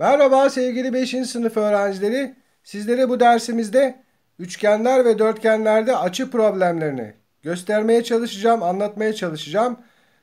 Merhaba sevgili 5. sınıf öğrencileri. Sizlere bu dersimizde üçgenler ve dörtgenlerde açı problemlerini göstermeye çalışacağım, anlatmaya çalışacağım.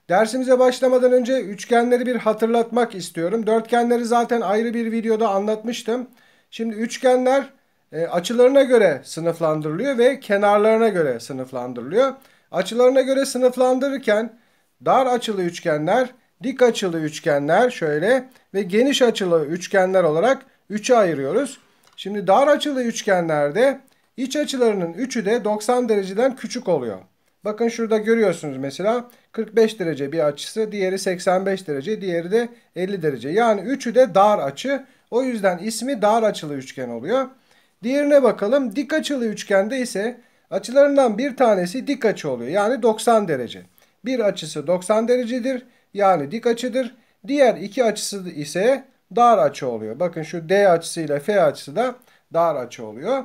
Dersimize başlamadan önce üçgenleri bir hatırlatmak istiyorum. Dörtgenleri zaten ayrı bir videoda anlatmıştım. Şimdi üçgenler e, açılarına göre sınıflandırılıyor ve kenarlarına göre sınıflandırılıyor. Açılarına göre sınıflandırırken dar açılı üçgenler dik açılı üçgenler şöyle ve geniş açılı üçgenler olarak 3'e ayırıyoruz. Şimdi dar açılı üçgenlerde iç açılarının 3'ü de 90 dereceden küçük oluyor. Bakın şurada görüyorsunuz mesela 45 derece bir açısı, diğeri 85 derece, diğeri de 50 derece. Yani üçü de dar açı. O yüzden ismi dar açılı üçgen oluyor. Diğerine bakalım. Dik açılı üçgende ise açılarından bir tanesi dik açı oluyor. Yani 90 derece. Bir açısı 90 derecedir yani dik açıdır. Diğer iki açısı ise dar açı oluyor. Bakın şu D açısı ile F açısı da dar açı oluyor.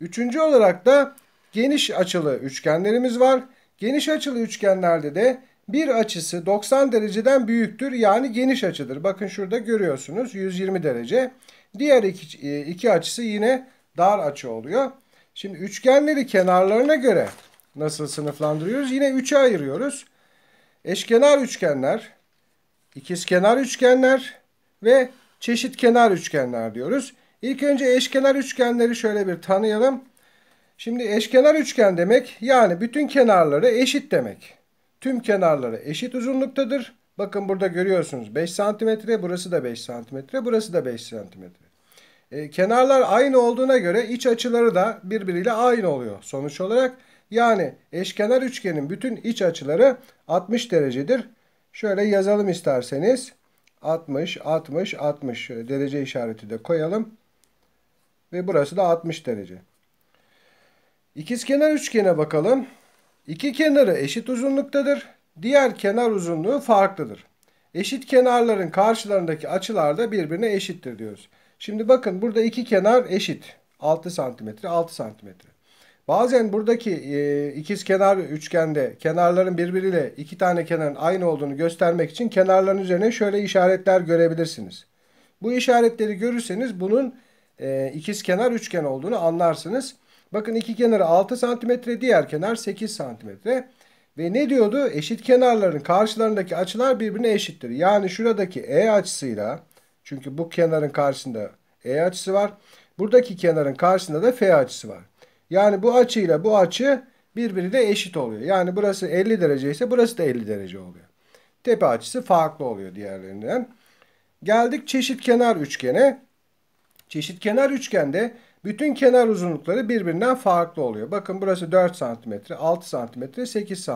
Üçüncü olarak da geniş açılı üçgenlerimiz var. Geniş açılı üçgenlerde de bir açısı 90 dereceden büyüktür yani geniş açıdır. Bakın şurada görüyorsunuz 120 derece. Diğer iki, e, iki açısı yine dar açı oluyor. Şimdi üçgenleri kenarlarına göre nasıl sınıflandırıyoruz? Yine 3'e ayırıyoruz eşkenar üçgenler, ikizkenar üçgenler ve çeşit kenar üçgenler diyoruz. İlk önce eşkenar üçgenleri şöyle bir tanıyalım. Şimdi eşkenar üçgen demek yani bütün kenarları eşit demek. Tüm kenarları eşit uzunluktadır. Bakın burada görüyorsunuz 5 santimetre, burası da 5 santimetre, burası da 5 santimetre. E, kenarlar aynı olduğuna göre iç açıları da birbiriyle aynı oluyor sonuç olarak. Yani eşkenar üçgenin bütün iç açıları 60 derecedir. Şöyle yazalım isterseniz. 60, 60, 60 derece işareti de koyalım. Ve burası da 60 derece. İkizkenar üçgene bakalım. İki kenarı eşit uzunluktadır. Diğer kenar uzunluğu farklıdır. Eşit kenarların karşılarındaki açılar da birbirine eşittir diyoruz. Şimdi bakın burada iki kenar eşit. 6 santimetre, 6 santimetre. Bazen buradaki e, ikiz kenar üçgende kenarların birbiriyle iki tane kenarın aynı olduğunu göstermek için kenarların üzerine şöyle işaretler görebilirsiniz. Bu işaretleri görürseniz bunun e, ikiz kenar üçgen olduğunu anlarsınız. Bakın iki kenarı 6 cm diğer kenar 8 cm. Ve ne diyordu? Eşit kenarların karşılarındaki açılar birbirine eşittir. Yani şuradaki E açısıyla çünkü bu kenarın karşısında E açısı var. Buradaki kenarın karşısında da F açısı var. Yani bu açıyla bu açı birbirine eşit oluyor. Yani burası 50 derece ise burası da 50 derece oluyor. Tepe açısı farklı oluyor diğerlerinden. Geldik çeşit kenar üçgene. Çeşit kenar üçgende bütün kenar uzunlukları birbirinden farklı oluyor. Bakın burası 4 cm, 6 cm, 8 cm.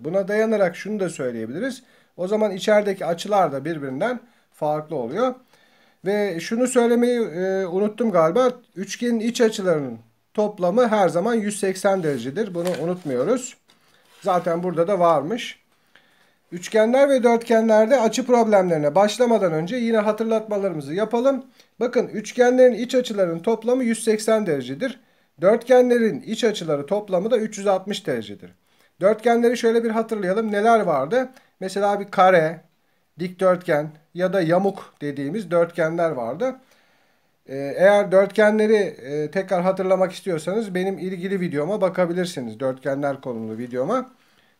Buna dayanarak şunu da söyleyebiliriz. O zaman içerideki açılar da birbirinden farklı oluyor. Ve şunu söylemeyi e, unuttum galiba. Üçgenin iç açılarının toplamı her zaman 180 derecedir. Bunu unutmuyoruz. Zaten burada da varmış. Üçgenler ve dörtgenlerde açı problemlerine başlamadan önce yine hatırlatmalarımızı yapalım. Bakın üçgenlerin iç açılarının toplamı 180 derecedir. Dörtgenlerin iç açıları toplamı da 360 derecedir. Dörtgenleri şöyle bir hatırlayalım. Neler vardı? Mesela bir kare, dikdörtgen ya da yamuk dediğimiz dörtgenler vardı. Ee, eğer dörtgenleri e, tekrar hatırlamak istiyorsanız benim ilgili videoma bakabilirsiniz. Dörtgenler konulu videoma.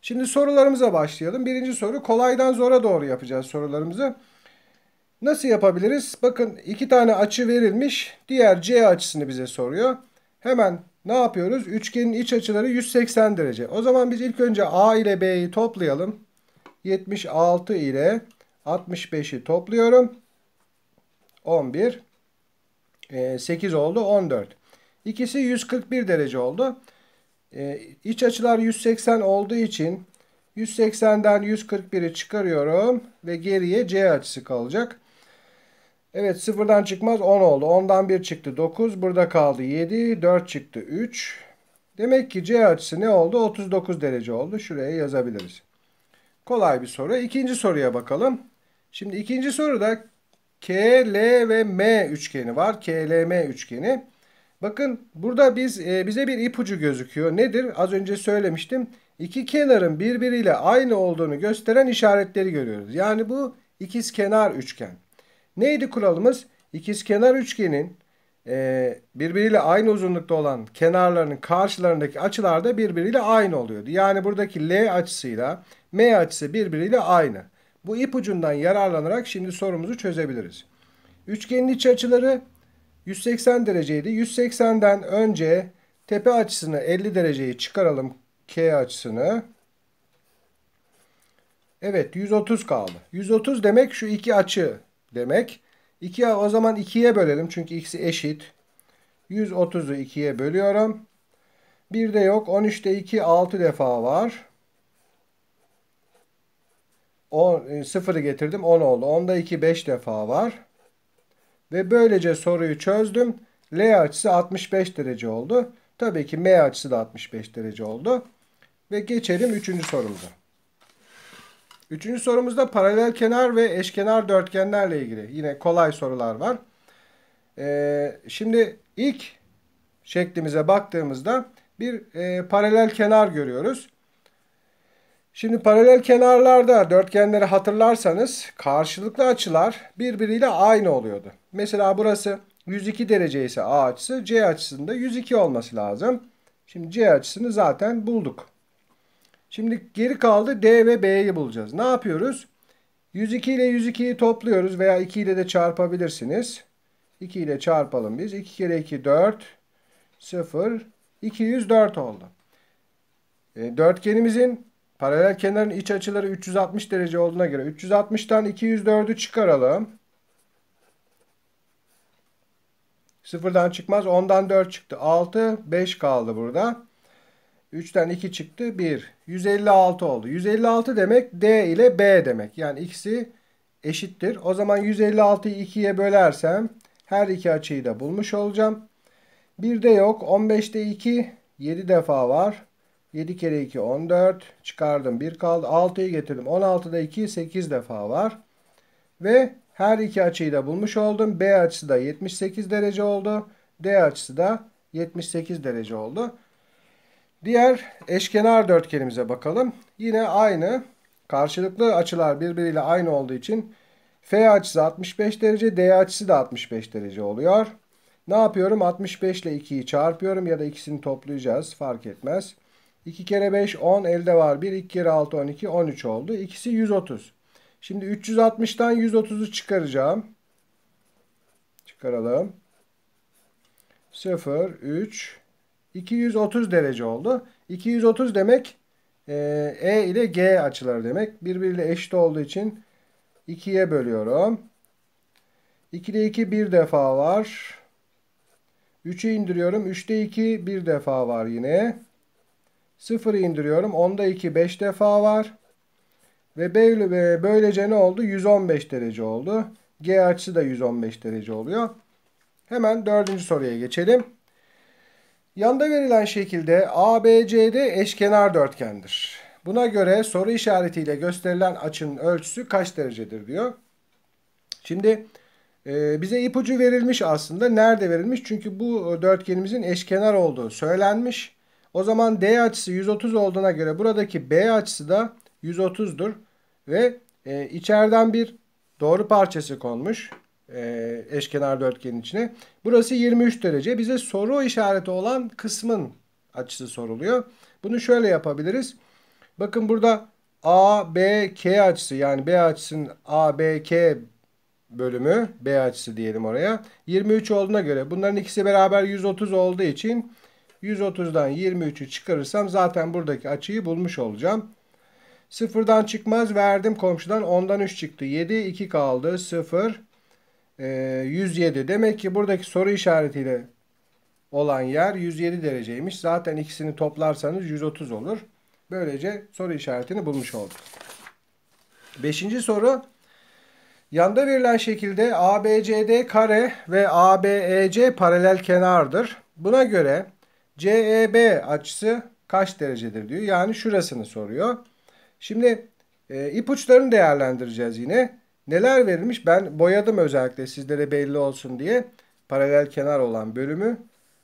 Şimdi sorularımıza başlayalım. Birinci soru kolaydan zora doğru yapacağız sorularımızı. Nasıl yapabiliriz? Bakın iki tane açı verilmiş. Diğer C açısını bize soruyor. Hemen ne yapıyoruz? Üçgenin iç açıları 180 derece. O zaman biz ilk önce A ile B'yi toplayalım. 76 ile 65'i topluyorum. 11. 8 ee, oldu 14. İkisi 141 derece oldu. Ee, iç açılar 180 olduğu için 180'den 141'i çıkarıyorum ve geriye C açısı kalacak. Evet sıfırdan çıkmaz 10 oldu. 10'dan 1 çıktı 9. Burada kaldı 7. 4 çıktı 3. Demek ki C açısı ne oldu? 39 derece oldu. Şuraya yazabiliriz. Kolay bir soru. İkinci soruya bakalım. Şimdi ikinci soruda K, L ve M üçgeni var. KLM üçgeni. Bakın burada biz e, bize bir ipucu gözüküyor. Nedir? Az önce söylemiştim. İki kenarın birbiriyle aynı olduğunu gösteren işaretleri görüyoruz. Yani bu ikiz kenar üçgen. Neydi kuralımız? İkiz kenar üçgenin e, birbiriyle aynı uzunlukta olan kenarlarının karşılarındaki açılar da birbiriyle aynı oluyordu. Yani buradaki L açısıyla M açısı birbiriyle aynı. Bu ipucundan yararlanarak şimdi sorumuzu çözebiliriz. Üçgenin iç açıları 180 dereceydi. 180'den önce tepe açısını 50 dereceyi çıkaralım K açısını. Evet 130 kaldı. 130 demek şu iki açı demek. İki, o zaman 2'ye bölelim çünkü ikisi eşit. 130'u 2'ye bölüyorum. Bir de yok. 13'te 2 6 defa var. 10, e, sıfırı getirdim 10 oldu. onda 2 5 defa var. Ve böylece soruyu çözdüm. L açısı 65 derece oldu. Tabii ki M açısı da 65 derece oldu. Ve geçelim 3. sorumuza. 3. sorumuzda paralel kenar ve eşkenar dörtgenlerle ilgili. Yine kolay sorular var. Ee, şimdi ilk şeklimize baktığımızda bir e, paralel kenar görüyoruz. Şimdi paralel kenarlarda dörtgenleri hatırlarsanız karşılıklı açılar birbiriyle aynı oluyordu. Mesela burası 102 derece ise A açısı C açısında 102 olması lazım. Şimdi C açısını zaten bulduk. Şimdi geri kaldı D ve B'yi bulacağız. Ne yapıyoruz? 102 ile 102'yi topluyoruz veya 2 ile de çarpabilirsiniz. 2 ile çarpalım biz. 2 kere 2 4 0 204 oldu. E, dörtgenimizin Paralel kenarın iç açıları 360 derece olduğuna göre 360'tan 204'ü çıkaralım. Sıfırdan çıkmaz. 10'dan 4 çıktı. 6, 5 kaldı burada. 3'ten 2 çıktı. 1. 156 oldu. 156 demek D ile B demek. Yani ikisi eşittir. O zaman 156'yı 2'ye bölersem her iki açıyı da bulmuş olacağım. de yok. 15'te 2 7 defa var. 7 kere 2 14. Çıkardım 1 kaldı. 6'yı getirdim. 16'da 2 8 defa var. Ve her iki açıyı da bulmuş oldum. B açısı da 78 derece oldu. D açısı da 78 derece oldu. Diğer eşkenar dörtgenimize bakalım. Yine aynı. Karşılıklı açılar birbiriyle aynı olduğu için F açısı 65 derece, D açısı da 65 derece oluyor. Ne yapıyorum? 65 ile 2'yi çarpıyorum ya da ikisini toplayacağız. Fark etmez. 2 kere 5 10 elde var. 1 2 kere 6 12 13 oldu. İkisi 130. Şimdi 360'tan 130'u çıkaracağım. Çıkaralım. 0 3 230 derece oldu. 230 demek e, e ile G açıları demek. Birbiriyle eşit olduğu için 2'ye bölüyorum. 2'de 2 bir defa var. 3'e indiriyorum. 3'te 2 bir defa var yine. Sıfırı indiriyorum. onda 2 5 defa var. Ve böylece ne oldu? 115 derece oldu. G açısı da 115 derece oluyor. Hemen dördüncü soruya geçelim. Yanda verilen şekilde ABCD eşkenar dörtgendir. Buna göre soru işaretiyle gösterilen açının ölçüsü kaç derecedir diyor. Şimdi e, bize ipucu verilmiş aslında. Nerede verilmiş? Çünkü bu e, dörtgenimizin eşkenar olduğu söylenmiş. O zaman D açısı 130 olduğuna göre buradaki B açısı da 130'dur. Ve e, içeriden bir doğru parçası konmuş e, eşkenar dörtgenin içine. Burası 23 derece. Bize soru işareti olan kısmın açısı soruluyor. Bunu şöyle yapabiliriz. Bakın burada A, B, K açısı yani B açısının A, B, K bölümü B açısı diyelim oraya. 23 olduğuna göre bunların ikisi beraber 130 olduğu için 130'dan 23'ü çıkarırsam zaten buradaki açıyı bulmuş olacağım. Sıfırdan çıkmaz verdim komşudan ondan 3 çıktı. 7 2 kaldı 0 107. Ee, Demek ki buradaki soru işaretiyle olan yer 107 dereceymiş. Zaten ikisini toplarsanız 130 olur. Böylece soru işaretini bulmuş olduk. Beşinci soru. Yanda verilen şekilde ABCD kare ve ABEC paralel kenardır. Buna göre CEB açısı kaç derecedir diyor. Yani şurasını soruyor. Şimdi e, ipuçlarını değerlendireceğiz yine. Neler verilmiş? Ben boyadım özellikle sizlere belli olsun diye. Paralel kenar olan bölümü.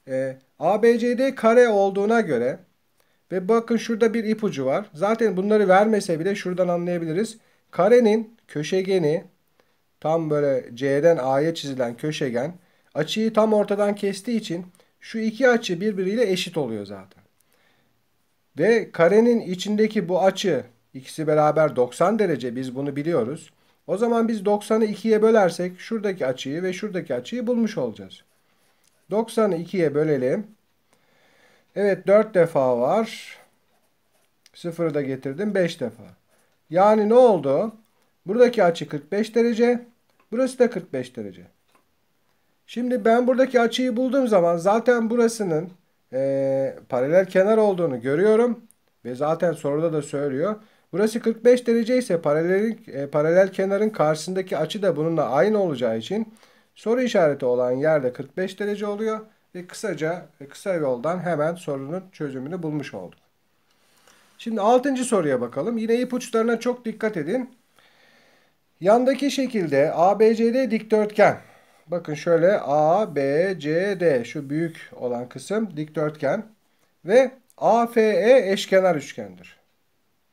E, ABCD kare olduğuna göre ve bakın şurada bir ipucu var. Zaten bunları vermese bile şuradan anlayabiliriz. Karenin köşegeni tam böyle C'den A'ya çizilen köşegen açıyı tam ortadan kestiği için şu iki açı birbiriyle eşit oluyor zaten. Ve karenin içindeki bu açı ikisi beraber 90 derece biz bunu biliyoruz. O zaman biz 90'ı 2'ye bölersek şuradaki açıyı ve şuradaki açıyı bulmuş olacağız. 90'ı 2'ye bölelim. Evet 4 defa var. Sıfırı da getirdim 5 defa. Yani ne oldu? Buradaki açı 45 derece. Burası da 45 derece. Şimdi ben buradaki açıyı bulduğum zaman zaten burasının e, paralel kenar olduğunu görüyorum. Ve zaten soruda da söylüyor. Burası 45 derece ise paralel, e, paralel kenarın karşısındaki açı da bununla aynı olacağı için soru işareti olan yerde 45 derece oluyor. Ve kısaca e, kısa yoldan hemen sorunun çözümünü bulmuş olduk. Şimdi 6. soruya bakalım. Yine ipuçlarına çok dikkat edin. Yandaki şekilde ABCD dikdörtgen Bakın şöyle A, B, C, D şu büyük olan kısım dikdörtgen ve A F E eşkenar üçgendir.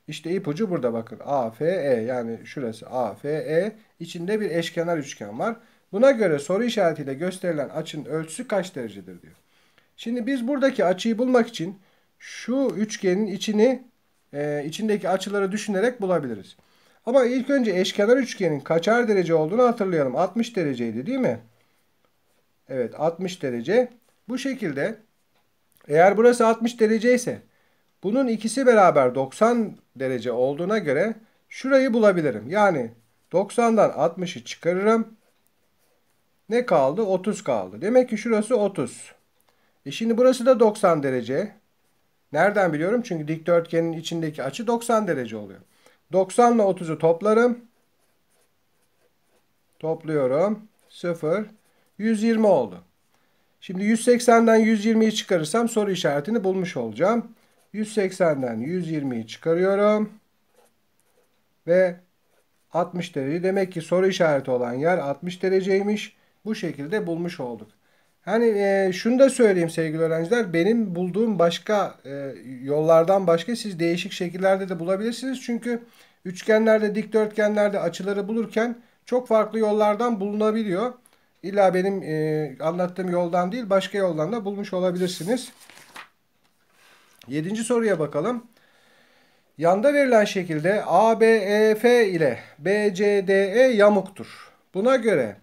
İşte ipucu burada bakın. A F E yani şurası A F E içinde bir eşkenar üçgen var. Buna göre soru işaretiyle gösterilen açının ölçüsü kaç derecedir diyor. Şimdi biz buradaki açıyı bulmak için şu üçgenin içini e, içindeki açıları düşünerek bulabiliriz. Ama ilk önce eşkenar üçgenin kaçar derece olduğunu hatırlayalım. 60 dereceydi değil mi? Evet 60 derece. Bu şekilde eğer burası 60 derece ise bunun ikisi beraber 90 derece olduğuna göre şurayı bulabilirim. Yani 90'dan 60'ı çıkarırım. Ne kaldı? 30 kaldı. Demek ki şurası 30. E şimdi burası da 90 derece. Nereden biliyorum? Çünkü dikdörtgenin içindeki açı 90 derece oluyor. 90 ile 30'u toplarım. Topluyorum. 0. 120 oldu. Şimdi 180'den 120'yi çıkarırsam soru işaretini bulmuş olacağım. 180'den 120'yi çıkarıyorum. Ve 60 derece. Demek ki soru işareti olan yer 60 dereceymiş. Bu şekilde bulmuş olduk. Hani e, şunu da söyleyeyim sevgili öğrenciler. Benim bulduğum başka e, yollardan başka siz değişik şekillerde de bulabilirsiniz. Çünkü üçgenlerde, dikdörtgenlerde açıları bulurken çok farklı yollardan bulunabiliyor. İlla benim e, anlattığım yoldan değil başka yoldan da bulmuş olabilirsiniz. Yedinci soruya bakalım. Yanda verilen şekilde ABEF ile BCDE yamuktur. Buna göre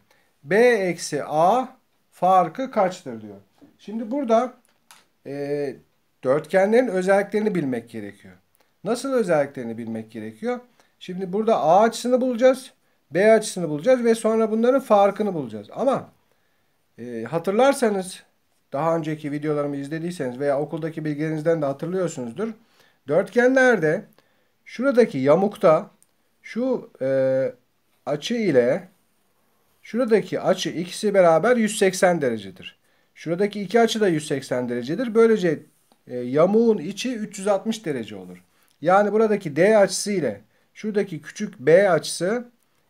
B eksi A farkı kaçtır diyor. Şimdi burada e, dörtgenlerin özelliklerini bilmek gerekiyor. Nasıl özelliklerini bilmek gerekiyor? Şimdi burada A açısını bulacağız. B açısını bulacağız ve sonra bunların farkını bulacağız. Ama e, hatırlarsanız daha önceki videolarımı izlediyseniz veya okuldaki bilgilerinizden de hatırlıyorsunuzdur. Dörtgenlerde şuradaki yamukta şu e, açı ile Şuradaki açı ikisi beraber 180 derecedir. Şuradaki iki açı da 180 derecedir. Böylece e, yamuğun içi 360 derece olur. Yani buradaki D açısı ile şuradaki küçük B açısı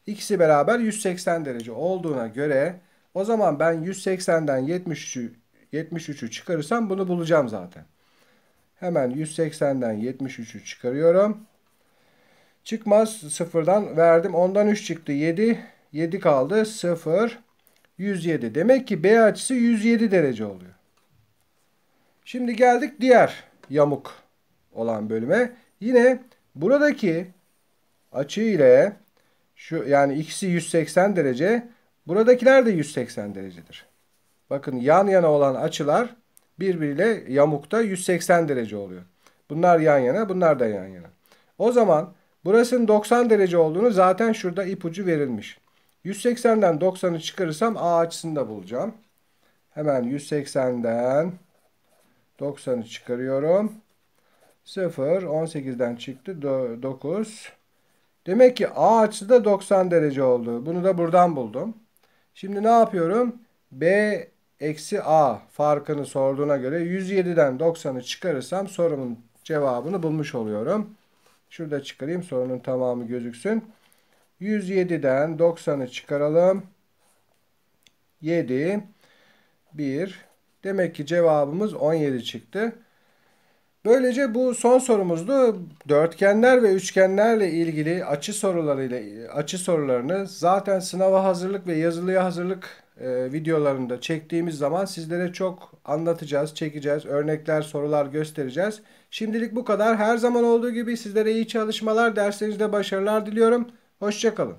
ikisi beraber 180 derece olduğuna göre o zaman ben 180'den 73'ü 73'ü çıkarırsam bunu bulacağım zaten. Hemen 180'den 73'ü çıkarıyorum. Çıkmaz sıfırdan verdim. Ondan 3 çıktı. 7 7 kaldı. 0, 107. Demek ki B açısı 107 derece oluyor. Şimdi geldik diğer yamuk olan bölüme. Yine buradaki açı ile şu yani ikisi 180 derece. Buradakiler de 180 derecedir. Bakın yan yana olan açılar birbiriyle yamukta 180 derece oluyor. Bunlar yan yana, bunlar da yan yana. O zaman burasının 90 derece olduğunu zaten şurada ipucu verilmiş. 180'den 90'ı çıkarırsam A açısını da bulacağım. Hemen 180'den 90'ı çıkarıyorum. 0, 18'den çıktı 9. Demek ki A açısı da 90 derece oldu. Bunu da buradan buldum. Şimdi ne yapıyorum? B eksi A farkını sorduğuna göre 107'den 90'ı çıkarırsam sorunun cevabını bulmuş oluyorum. Şurada çıkarayım sorunun tamamı gözüksün. 107'den 90'ı çıkaralım. 7, 1. Demek ki cevabımız 17 çıktı. Böylece bu son sorumuzdu. Dörtgenler ve üçgenlerle ilgili açı sorularıyla açı sorularını zaten sınava hazırlık ve yazılıya hazırlık e, videolarında çektiğimiz zaman sizlere çok anlatacağız, çekeceğiz, örnekler, sorular göstereceğiz. Şimdilik bu kadar. Her zaman olduğu gibi sizlere iyi çalışmalar, derslerinizde başarılar diliyorum. Hoşçakalın.